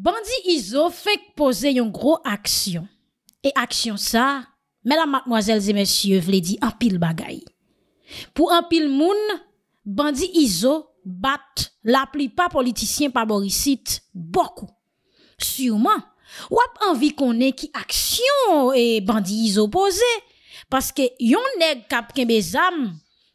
Bandi Iso fait poser une grosse action. Et action ça, mesdames, mademoiselles et messieurs, vous l'avez dit en pile bagaille. Pour un pile moun, Bandi Iso bat la plupart politiciens par Borisite beaucoup. Sûrement, a envie qu'on ait qui action et Bandi Iso pose. Parce que yon nèg kap kembe zam,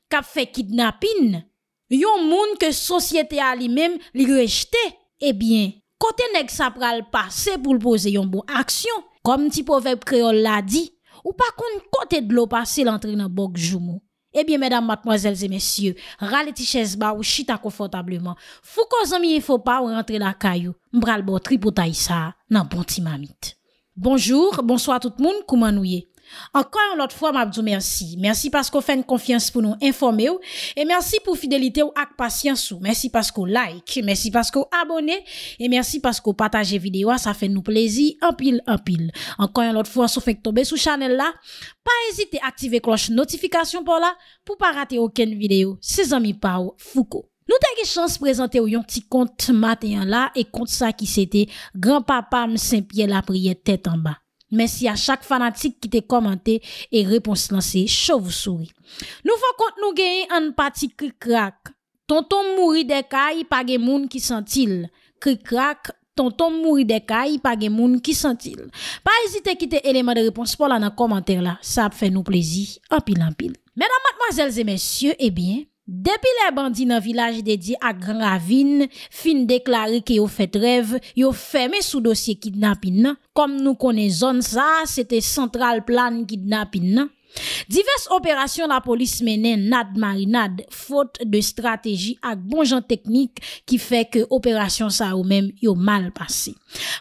kap fait kidnapping, yon moun que société a même rejeté, eh bien, kote nek sa pral pase pou l'poze yon bon aksyon, kom niti povep kreol la di, ou pa kon kote d'lo pase l'antre nan bok jomo. Ebyen, mèdam, matmozèlzè, mèsyè, ral eti chèz ba ou chita konfortableman, fou koz an miye fò pa ou rentre la kayo, mbral bo tripo ta isa nan bonti mamit. Bonjour, bonsoit tout moun koumanouye. Ankon yon lot fwa mabdou mersi, mersi paskou fèn konfians pou nou informe ou, e mersi pou fidelite ou ak pasyans ou, mersi paskou like, mersi paskou abone, e mersi paskou pataje videwa, sa fè nou plezi, anpil, anpil. Ankon yon lot fwa sou fèk tobe sou chanel la, pa ezite aktive kloche notifikasyon pou la, pou pa rate oken videyo, se zami pa ou fuko. Nou teke chans prezante ou yon ti kont maten la, e kont sa ki sete, granpapa msempye la priye tet anba. Merci à chaque fanatique qui t'a commenté et réponse lancée chauve-souris. Nous faisons compte nous gagner un partie cri crac Tonton mourit des cailles, pas de moun qui sentil. cri crac tonton mourit des cailles, pas de moun qui sentil. Pas hésiter à quitter élément de réponse pour la dans commentaire là. Ça fait nous plaisir, en pile en pile. Mesdames, mademoiselles et messieurs, eh bien, Depi le bandi nan vilaj dedye a gran ravine, fin deklari ke yo fet rev, yo feme sou dosye kidnapin nan. Kom nou kone zon sa, sete sentral plan kidnapin nan. Divers operasyon la polis menen nad marinad, fote de strategi ak bon jan teknik ki feke operasyon sa ou men yo mal pase.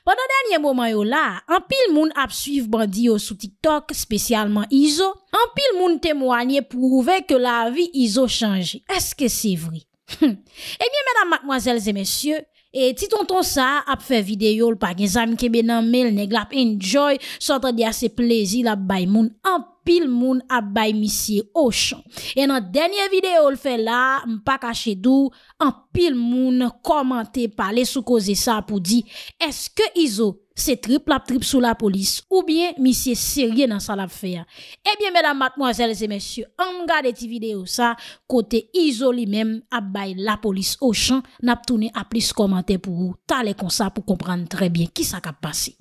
Pendan danyen mouman yo la, anpil moun ap suiv bandi yo sou TikTok, spesyalman Iso. Anpil moun temwanyen pouvek ke la vi Iso chanji. Eske se vri? E miye menam, makmwazelze, mesye, eti ton ton sa ap fe videyo lpa gen zan kebe nan mel negl ap enjoy sotre di ase plezi la bay moun anpil. pile moun a bay misye au champ. Et dans dernière vidéo, le fait là, pas caché d'où, en pile moun commenté, parler sous cause ça pour dire, est-ce que Iso, c'est triple la triple sous la police, ou bien misye sérieux dans sa l'affaire? Eh bien, mesdames, mademoiselles et messieurs, en regardant cette vidéo ça, côté Izo lui-même a la police au champ, n'a tourné à plus commenter pour vous, t'as comme ça pour comprendre très bien qui ça a passé.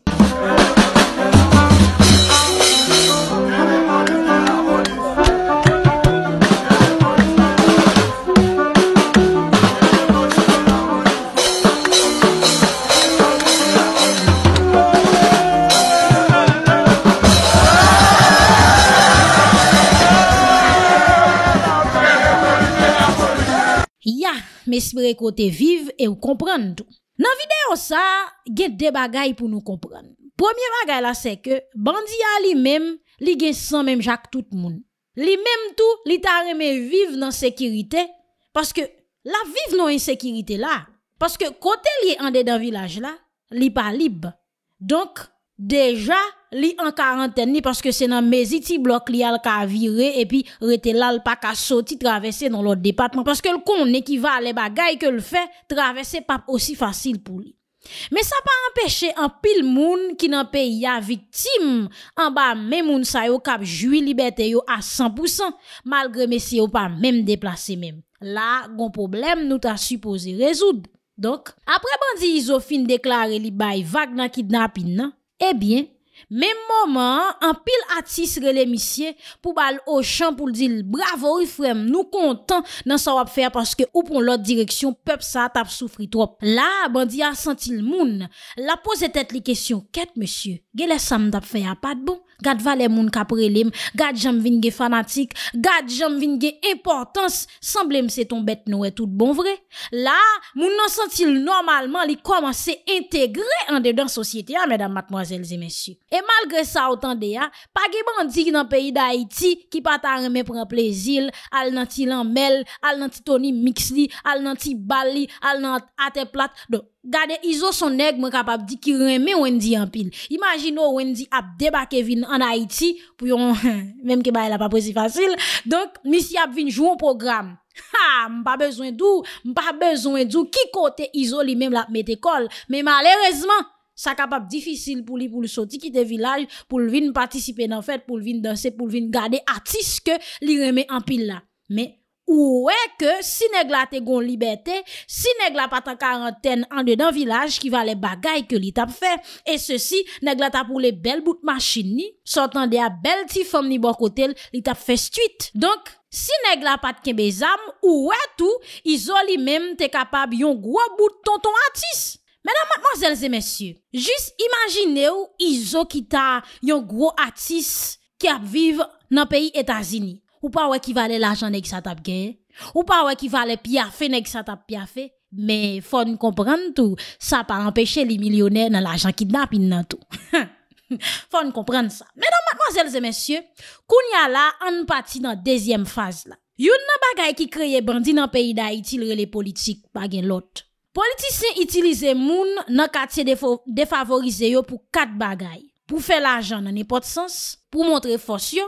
Mespre kote vive e ou kompran tou. Nan videyo sa, gen debagay pou nou kompran. Premier bagay la se ke, bandiya li mem, li gen san mem jak tout moun. Li mem tou, li ta reme vive nan sekirite. Paske la vive nou en sekirite la. Paske kote li e ande dan vilaj la, li pa libe. Donk, deja, li an karenten ni paske se nan mezi ti blok li al ka vire epi rete lal pa ka soti travese nan lor departman paske l kon ne kiva le bagay ke l fe travese pap osi fasil pou li. Me sa pa empeshe an pil moun ki nan pe ya viktim an ba men moun sayo kap jwi liberteyo a 100% malgre mesi yo pa mem deplase mem. La, gon problem nou ta supose rezoud. Donk, apre bandi izofin deklare li bay vag nan kidnapin nan, eh ebyen, Mem moman, an pil atis rele misye pou bal o chan pou l di l bravo u frem nou kontan nan sa wap fè ya paske ou pon lot direksyon pep sa tap soufri trop. La, bandi a sentil moun, la pose tet li kesyon ket monsye, ge lesam tap fè ya pat bon? Gade vale moun kaprelem, gade jam vinge fanatik, gade jam vinge eportans, semblem se ton bet nou e tout bon vre. La, moun nan sentil normalman li koman se integre an dedan sosyete ya, medan matmoazelze mesyu. E malgre sa otan de ya, page bon dik nan peyi da Haiti, ki pata reme preplezil, al nan ti lanmel, al nan ti toni miksli, al nan ti bali, al nan ate plat, do. Gade izo son neg mwen kapap di ki reme wendi anpil. Imajino wendi ap debake vin an Haiti pou yon, mem ke baye la pa prezi fasil, donk misi ap vin jou an program. Ha, mpa bezwen dou, mpa bezwen dou, ki kote izo li mem la ap met ekol. Men malerezman, sa kapap difisil pou li pou li soti kite vilaj, pou li vin patisipe nan fèt, pou li vin dansè, pou li vin gade atiske li reme anpil la. Men, Ouwe ke, si negla te gon libetè, si negla pata karanten an de dan vilaj ki va le bagay ke li tap fè, e sosi, negla tap ou le bel bout ma chini, sotan de a bel ti fèm ni bokotel, li tap fè stuit. Donk, si negla pat ke bezam, ouwe tou, izo li mem te kapab yon gwo bout tonton atis. Menan manzèlze mèsyè, jis imagine ou izo ki ta yon gwo atis ki ap viv nan peyi Etazini. Ou pa wè ki vale l'ajan nèk sa tap genye. Ou pa wè ki vale pyafe nèk sa tap pyafe. Mè fò n'komprenn tout, sa pa empèche li milyonè nan l'ajan ki dap in nan tout. Fò n'komprenn sa. Mè nan mademoiselles et messieurs, koun ya la an pati nan dezyem faz la. Yon nan bagay ki kreye bandi nan peyi da itilre le politik bagen lot. Politisyen itilize moun nan katye defavorize yo pou kat bagay. Pou fè l'ajan nan epote sens, pou montre fos yo.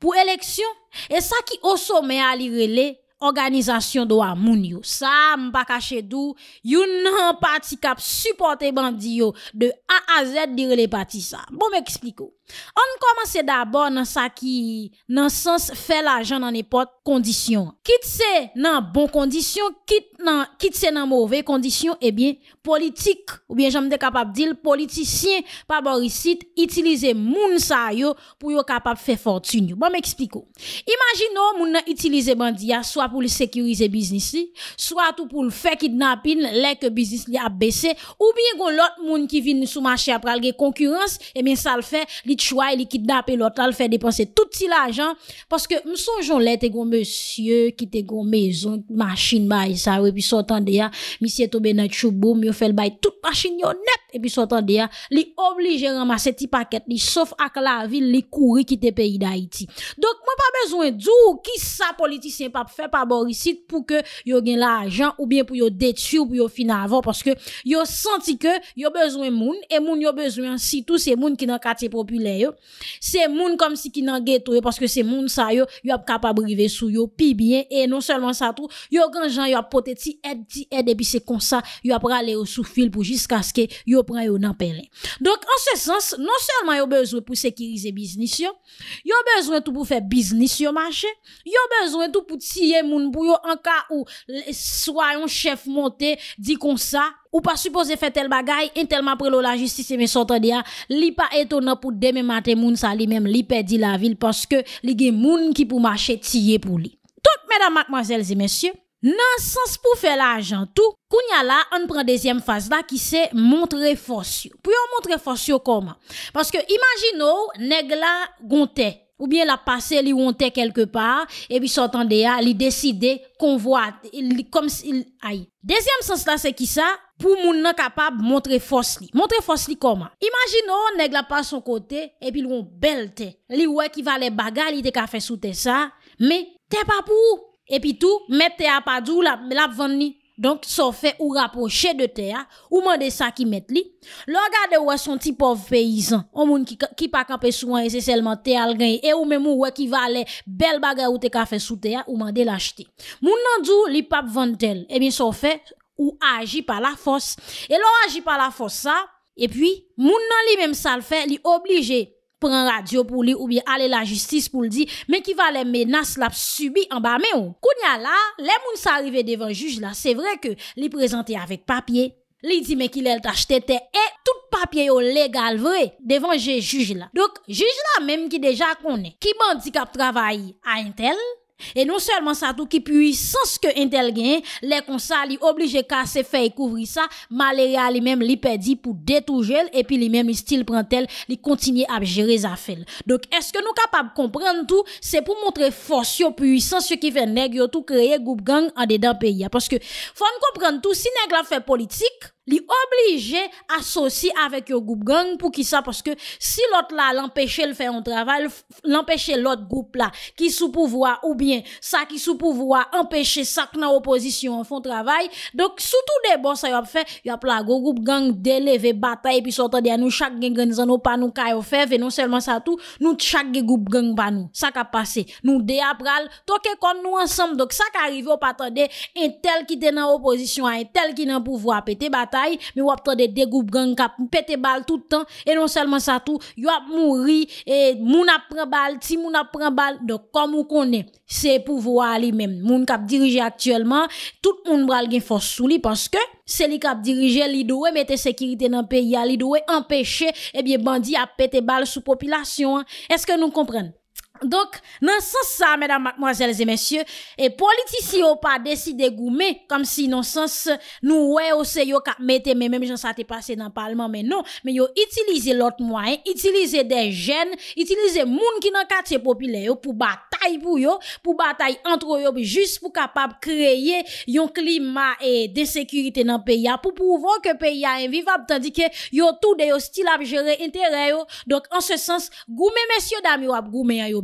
Pou eleksyon, e sa ki osome a li rele, organizasyon do a moun yo. Sa m baka chedou, yon nan pati kap supporte bandi yo de a a zet li rele pati sa. Bon me ekspliko. On commence d'abord dans ça qui, dans sens fait l'argent dans n'importe condition. Quitte c'est dans bon condition, quitte dans, quitte c'est dans mauvais condition, eh bien, politique, ou bien j'en capable de dire, politicien, pas utiliser moun sa yo pour yo capable faire fortune. Bon, m'explique. Imaginons moun nan utiliser bandia, soit pour le sécuriser business soit tout pour le faire kidnapping, les que business a baissé, ou bien gon l'autre moun qui vient sous marché après la concurrence, eh bien, ça le fait, chouay, li kit na pelotal, fe depanse tout ti la jan, paske m sonjoun let e goun monsye, ki te goun mezon, machin bay, sawe, pi sotan deya, misye tobe nan choubo, mi yo fel bay tout machin yo net, e pi sotan deya, li oblige ramase ti paket li, sof ak la vil, li kouri ki te peyi da iti. Donk, mwen pa bezwen djou, oh, ki sa politisyen pap fe pa borisit pou bon, ke yo gen la jan, ou bien pou yo detu ou pou yo fin avon, paske yo senti ke yo bezwen moun, e moun yo bezwen si tout se moun ki nan katiye popul populaire c'est moun comme si qui nan ghetto parce que c'est moun ça yo yo capable river sou yo pi bien et non seulement ça tout yo grand gens yo pote ti aide ti et puis c'est comme ça yo après aller au sous pour jusqu'à ce que yo prend yo nan donc en ce sens non seulement yo besoin pour sécuriser business yo yo besoin tout pour faire business yo marché yo besoin tout pour tirer moun pour yo en cas où soit un chef monté dit comme ça ou pas supposé faire tel bagaille, et tellement après la justice, et sortant li pas étonnant pour demain matin, moun sa li même, li la ville parce que li gen moun qui pour marcher tiye pour lui. Donc, mesdames, mademoiselles et messieurs, nan sens pou faire l'argent tout. kounya la, on prend phase là qui qui montrer montre puis Puis, yon montre comment? Parce que que neg la gonté ou bien la passé li wonte quelque part et puis s'entendait de ya, li voit il comme s'il aïe. Deuxième sens là c'est qui ça? pou moun nan kapab montre fos li. Montre fos li koman. Imagin nou, neg la pa son kote, epi loun bel te. Li wè kivalè baga li te kafe sou te sa, me te papou. Epi tou, met te apadou la pvan ni. Donk, so fè ou rapoche de te a, ou mande sa ki met li. Lò gade wè son ti pov peyizan, ou moun ki pa kape sou an, e se selman te al genye, e ou mè mou wè kivalè bel baga ou te kafe sou te a, ou mande la chete. Moun nan djou li pap vante tel, e bin so fè, Ou aji pa la fos E lo aji pa la fos sa E pi moun nan li menm sal fe Li oblije pren radio pou li Ou bi ale la justis pou li di Men ki va le menas lap subi en ba me ou Kounya la, le moun sa arrive devan juj la Se vre ke li prezante avik papye Li di men ki lel tach tete E tout papye yo legal vre Devan je juj la Dok juj la menm ki deja konen Ki bandikap travaye a intel E nou selman sa tou ki pui sans ke intel gen, le konsa li oblije kase fey kouvri sa, malerya li mem li pedi pou detoujel, epi li mem li stil prantel li kontinye ap jerez afel. Dok eske nou kapab komprenn tou, se pou montre fos yo pui sans se ki fe neg yo tou kreye goup gang an dedan peyi. Fon komprenn tou, si neg la fe politik... li oblige associé avec yon groupe gang qui ça parce que si l'autre là la le faire un travail l'empêcher l'autre groupe là qui sous-pouvoir ou bien ça qui sous-pouvoir empêcher ça nan oposisyon fon travail. travail sou surtout de bon sa y fait y a la go groupe gang délever bataille puis sont de nous chaque gang nous pa nou non seulement sa tout, nous chaque groupe gang pa nous sa ka passé nous de après ral, toke kon nou ensemble donc sa ka arrive ou patande, en tel qui te nan à un tel qui nan pouvoir péter bataille bataille, mais vous avez des groupes gang ont pété balle tout le temps et non seulement ça tout, yo a mouri et moun a prend balle, ti moun a prend balle. Donc comme on connaît, c'est pouvoir lui même. Moun cap dirigé actuellement, tout moun bral gen force sous lui parce que c'est lui cap diriger li doit mettre sécurité dans pays, li doit empêcher et eh bien bandi a pété balle sous population. Hein. Est-ce que nous comprenons Donk, nan sens sa, mèdam, mwazèl, zè mèsyè, e politisi yo pa deside goume, kom si nan sens nou wè ou se yo ka metè, mèm jansate pase nan parlman, mè non, mè yo itilize lot mwen, itilize de jèn, itilize moun ki nan kate popile yo, pou batay pou yo, pou batay antro yo, pou kapab kreye yon klima e desekurite nan peya, pou pouvo ke peya envivab, tandike yo tou de yo stil ap jere interè yo. Donk, an se sens, goume mèsyè, dami wap goume yo yo,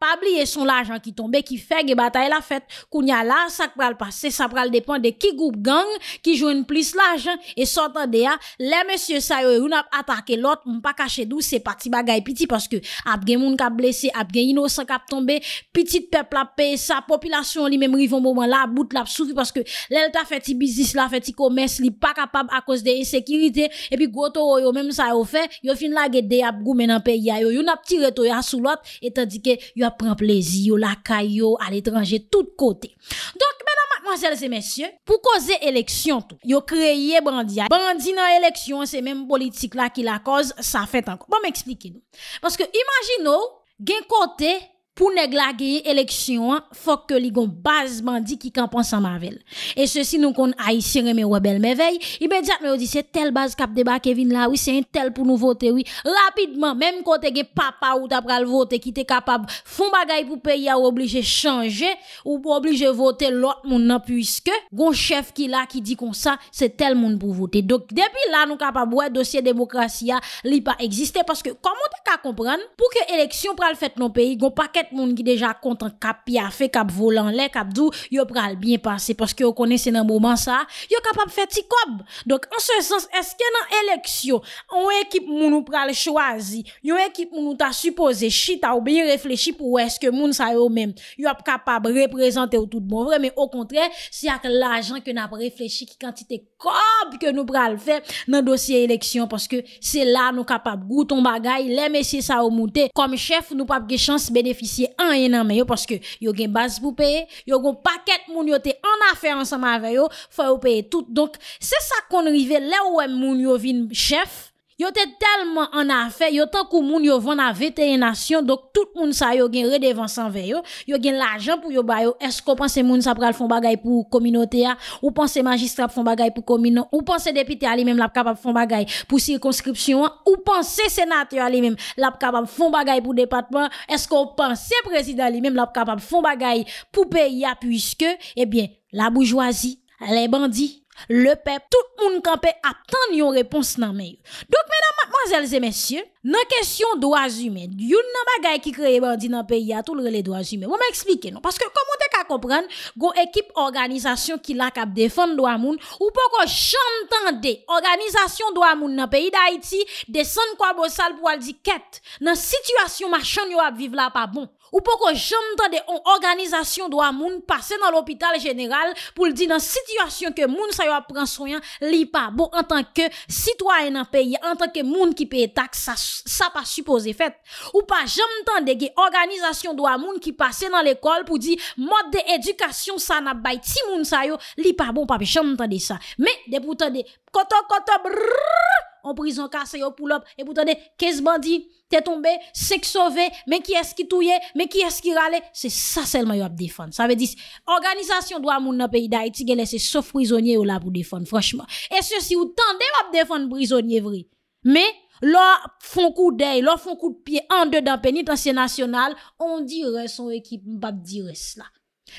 Pabliye son l'ajan ki tombe, ki fege bataye la fet, kounya la sak pral pase, sak pral depande ki goup gang, ki joun plis l'ajan, e sotan de ya, le monsye sa yo yon ap atake lot, mou pa kache dou, se pati bagay piti, paske ap gen moun kap blese, ap gen yon osan kap tombe, piti pepl ap pe, sa popilasyon li mem rivon mouman la, bout lap soufi, paske lel ta feti bizis la, feti komes li, pa kapab akos de yon sekirite, e pi gouto yo, yon menm sa yo fe, yon fin la ge dey ap gou menan pe, ya yo, yon ap tireto ya sou lot, etan di ke yon ap prend plaisir la kayo à l'étranger tout côté donc mesdames mademoiselles et messieurs pour causer élection tout yo créé bandi dans élection c'est même politique là qui la cause ça fait encore bon m'expliquer nous parce que imaginons gain côté Pou neglageye eleksyon an, fok ke li gon bazman di ki kan pan san mavel. E se si nou kon a yisi reme webel me vey, imedjat me o di se tel baz kap deba kevin la, wis se en tel pou nou vote wis. Rapidman, menm kote ge papa ou ta pral vote ki te kapab fon bagay pou peyi a ou oblije chanje, ou pou oblije vote lot moun nan, pwiske gon chef ki la ki di kon sa, se tel moun pou vote. Dok, depi la nou kapab wè dosye demokrasya li pa egziste, paske komon ta ka kompran, pou ke eleksyon pral fèt non peyi, moun ki deja kontan kapi a fe, kap volan le, kap dou, yo pral bin pase, paske yo kone se nan mouman sa, yo kapab feti kob. Donk, an se sens, eske nan eleksyon, yon ekip moun ou pral chwazi, yon ekip moun ou ta supose, si ta ou bin reflechi pou eske moun sa yo men, yo ap kapab reprezentè ou tout bon, vremen, o kontre, si ak l'ajan ke nap reflechi ki kantitek komp ke nou pral fe nan dosye eleksyon paske se la nou kapap gouton bagay, le mesye sa ou moute. Kom chef, nou pap ge chans beneficye an enan meyo paske yo gen bas pou peye, yo gen paket moun yo te an afer an sa maveyo, fwa yo peye tout. Donk, se sa konrive le ou em moun yo vin chef, Yo te telman an a fe, yo tan kou moun yo van a veterinasyon, dok tout moun sa yo gen redevan san veyo, yo gen la jan pou yo bayo, esko panse moun sa pral fon bagay pou kominote ya, ou panse magistrap fon bagay pou kominon, ou panse depite alimem la ap kapab fon bagay pou sirkonskripsyon, ou panse senat yo alimem la ap kapab fon bagay pou depatman, esko panse prezident alimem la ap kapab fon bagay pou peyi ya, puisque, ebyen, eh la boujouazi, le bandi, Le pep, tout moun kanpe atan yon repons nan mey. Dok menan, mwazelze, mensyen, nan kesyon doazume, yon nan bagay ki kreye bandi nan peyi atol rele doazume. Mwen mwen eksplike non, paske komon dek a kompran, go ekip organizasyon ki lak ap defon doamoun, ou poko chantande, organizasyon doamoun nan peyi da iti, desan kwa bosal pou al di ket, nan situasyon marchan yon ap vive la pa bon. Ou pa kon jom tande an organizasyon do a moun pase nan l'opital general pou li di nan sityasyon ke moun sa yo aprensoyan li pa bo en tanke sitwayen an peyi, en tanke moun ki peye tak, sa pa suppose fet. Ou pa jom tande gen organizasyon do a moun ki pase nan l'ekol pou di mod de edukasyon sa na bay ti moun sa yo, li pa bo pa pi jom tande sa. Me, de pou tande, koto koto brrrr. en prison cassé au pull et vous tenez 15 bandits, t'es tombé, 5 sauvés, mais qui est-ce qui touillait, mais qui est-ce qui râle, c'est ça seulement yon défendre. Ça veut dire, organisation doit moun dans pays d'Haïti, qui sauf prisonnier ou là pour défendre, franchement. Et ceci, ou tendez à défendre prisonnier vrai. Mais, leur font coup d'œil, leur font coup de pied en dedans pénitentiaire national, on dirait son équipe, m'bap dirait cela.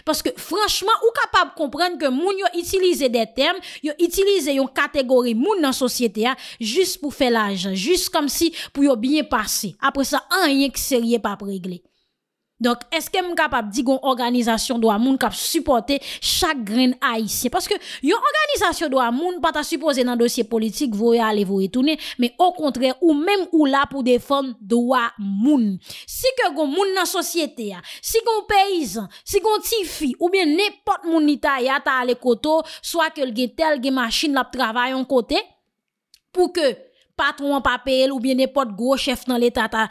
Paske franchman ou kapap komprende ke moun yo itilize de tem, yo itilize yon kategori moun nan sosyete a, jist pou fe la jan, jist kom si pou yo binye pase. Apre sa, an yon ki serye pa pregle. Donk eske m kap ap di gon organizasyon do a moun kap supporte chak gren a isye. Paske yon organizasyon do a moun pata suppose nan dosye politik vouye ale vouye tounen. Men o kontre ou menm ou la pou defon do a moun. Si ke gon moun nan sosyete ya, si kon peyizan, si kon tifi ou bien nepot moun nita ya ta ale koto. Soa ke lge tel, ge masjin la p travayon kote. Pou ke... Patron pape el ou bien ne pot go chef nan leta ta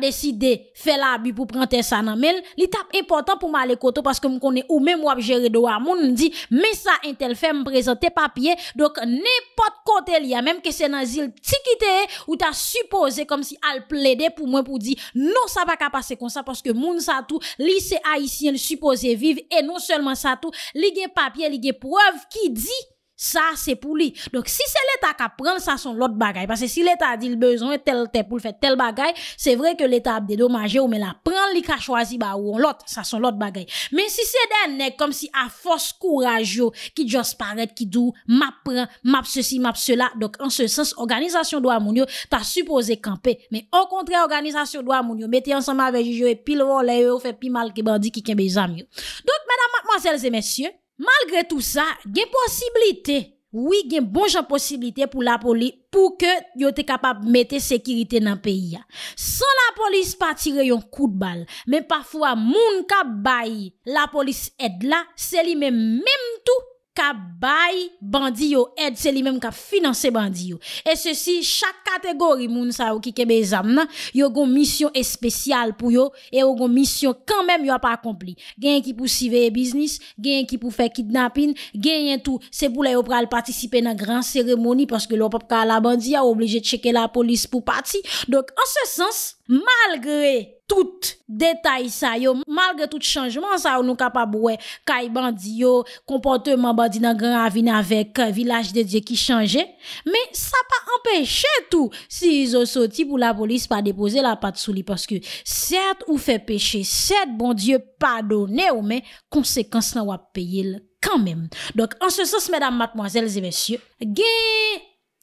deside fe la bi pou prante sa nan men. Li tap important pou ma non, le koto paske moun konen ou men mwap jere doa. Moun mdi me sa intel fe mprezante papye. Dok ne pot kote li a menm ke se nan zil tikite ou ta suppose kom si al ple de pou mwen pou di. Non sa pa ka pase konsa paske moun sa tou lise haisyen suppose vive. E non selman sa tou li gen papye li gen prev ki di. Sa, se pou li. Donk, si se leta ka pren, sa son lot bagay. Pase, si leta di lbezon, tel te pou lfet, tel bagay, se vre ke leta ap dedomaje ou men la pren, li ka chwazi ba ou on lot, sa son lot bagay. Men, si se den, nek, kom si a fos kouraj yo, ki jos paret, ki dou, map pren, map se si, map se la. Donk, an se sens, organizasyon do amounyo, ta suppose kampe. Men, an kontre organizasyon do amounyo, meti ansanman veji yo, e pil vo le yo, fe pi mal ki bandi ki ken bezam yo. Donk, mena, mwazelze, mesye, Malgre tout sa, gen posibilite. Oui, gen bonjan posibilite pou la poli pou ke yote kapap mette sekirite nan peyi ya. San la polis pa tire yon kout bal, men pafwa moun ka bayi, la polis ed la seli men menm tout. qui bandi yo aide c'est lui même qui financé bandi yo et ceci chaque catégorie moun sa ou ki kebe zam yo mission spéciale pour yo et yo mission quand même yo a pas accompli gagne qui pour business gagne qui pou faire kidnapping gagne tout c'est pour la yo pral participer dans grande cérémonie parce que l'on car la bandi a obligé de checker la police pour partir donc en ce sens malgré tout détail ça yo malgré tout changement ça nous capable ouais kay bandi yo comportement bandi dans grand avine avec euh, village de Dieu qui changeait mais ça pas empêché tout si ils ont sorti pour la police pas déposer la patte sous lui parce que certes ou fait péché certes bon Dieu pardonné ou mais conséquence là va payer quand même donc en ce sens mesdames mademoiselles et messieurs gué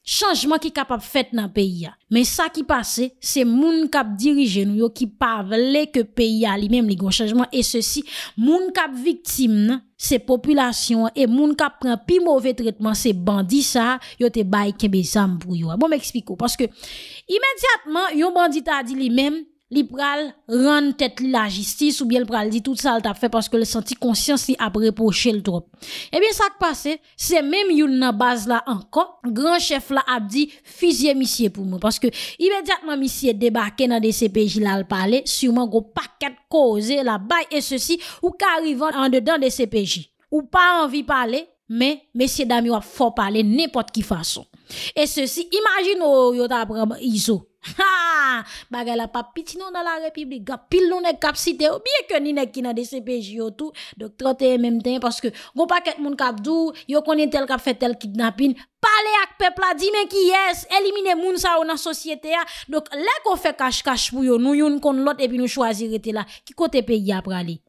chanjman ki kap ap fèt nan peyi ya. Men sa ki pase, se moun kap dirije nou yo ki pa vle ke peyi ya li menm, li goun chanjman, e se si, moun kap viktim nan, se popülasyon, e moun kap pren pi mouvè tretman, se bandi sa, yo te bay kebe zanm pou yo. Bon mè ekspiko, paske imediatman, yon bandi ta di li menm, li pral tête la justice ou bien le pral dit tout ça t'a fait parce que le senti conscience li a reproché le trop. Eh bien ça qui passé, c'est même yon nan base là encore, grand chef là a dit fusiller monsieur pour moi parce que immédiatement monsieur débarqué dans des CPJ là le parler, sûrement gros paquet causé la bail et ceci ou qu'arrivant en dedans de CPJ. Ou pas envie parler mais messieurs dames il faut parler n'importe qui façon et ceci imagine oh, yo t'a iso ha bagay pas petit non dans la république gars pile non est cap bien que ni nek qui dans des CPJ tout donc 31 même temps parce que gon paquet moun cap dou yo connaît tel cap fait tel kidnapping parler avec peuple là dit mais qui est éliminer moun ça dans société ah. donc là qu'on fait cache cache pour yo nous yon contre l'autre et puis nous choisir là qui côté pays après aller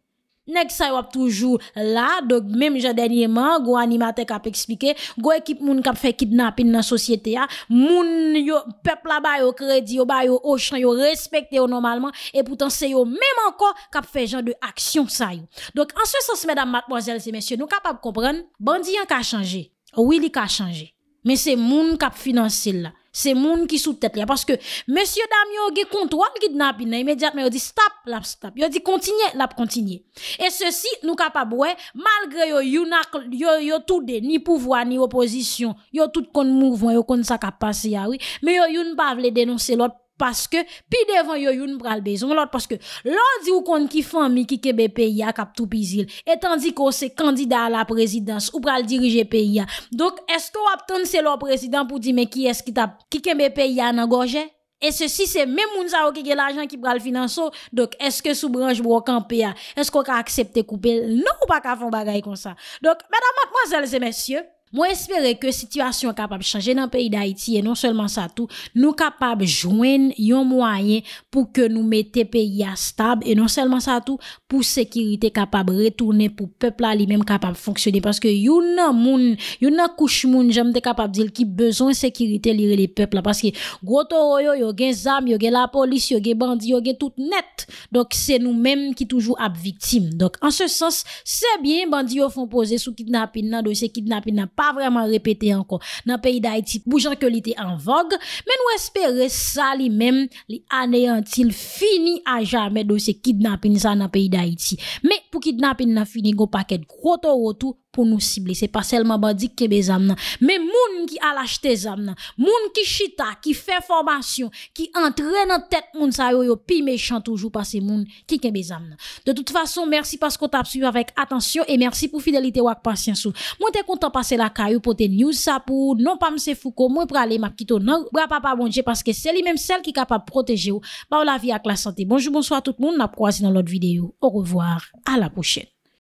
nèg ça yo toujours là donc même j'ai dernièrement go animateur qui a expliqué go équipe moun qui fait kidnapping dans société a moun yo peuple là-bas yo crédit yo ba yo au e champ yo respecté normalement et pourtant c'est yo même encore qui fait genre de action ça yo donc en ce sens mesdames mademoiselles et messieurs nous capable comprendre bandi a ka changé oui il a changé mais c'est moun qui a financé là Se moun ki sou tèt lè, paske, mèsyè dam yo ge kont, wak gidnap inè, imèdiat, mè yo di stop, lap stop, yo di kontinye, lap kontinye. E sèsi, nou kapab wè, malgre yo yon ak, yo yo tout de, ni pouvoi, ni opozisyon, yo tout kon mouvwen, yo kon sakap pasè ya wè, mè yo yon pa vle denonsè lòt, Paske pi devan yoyoun pral bezon lòt. Paske lòt di ou kon ki fan mi ki kebe pe ya kap tou pizil. Etan di ko se kandida la prezidans ou pral dirije pe ya. Dok esko wap ton se lò prezidans pou di me ki eski ta ki kebe pe ya nan gorjen? E se si se men moun sa wakike l'ajan ki pral finanso. Dok eske sou branj brok an pe ya? Esko wak aksepte koupel nou wak a fon bagay kon sa? Dok mèdamak mwazèl zè mèsyè. Moi espérer que situation capable de changer dans le pays d'Haïti et non seulement ça tout, nous de joindre un moyen pour que nous le pays à stable et non seulement ça tout pour sécurité capable retourner pour peuple lui-même capable de fonctionner parce que y a moun, yon a couche moun, j'aime capable dire qui besoin sécurité lire les peuples parce que gros a des armes, zam, y a la police, yo bandits, bandi, y a tout net. Donc c'est nous-mêmes qui toujours victimes. Donc en ce sens, c'est bien bandits yo font poser sous kidnapping nan dossier kidnapping a vreman repete ankon nan peyi da iti, boujan ke li te an vogue, men wè espere sa li men, li aneyantil fini a jame do se kidnapin sa nan peyi da iti. Men pou kidnapin nan fini go paket krotorotou. pour nous cibler. C'est pas seulement bandit qui des âmes, mais moun qui a l'acheté âmes, moun qui chita, qui fait formation, qui entraîne en tête moun sa yo yo pi méchant toujours parce que moun qui a des âmes. De toute façon, merci parce qu'on t'a suivi avec attention et merci pour fidélité ou patience. Moi t'es content passer la caillou pour tes news ça pour non pas m'se Foucault, moi pour aller m'a kiton non pas papa bon Dieu parce que c'est lui même celle qui est capable de protéger ou par bah, la vie avec la santé. Bonjour bonsoir tout le monde, n'a croisé dans l'autre vidéo. Au revoir, à la prochaine.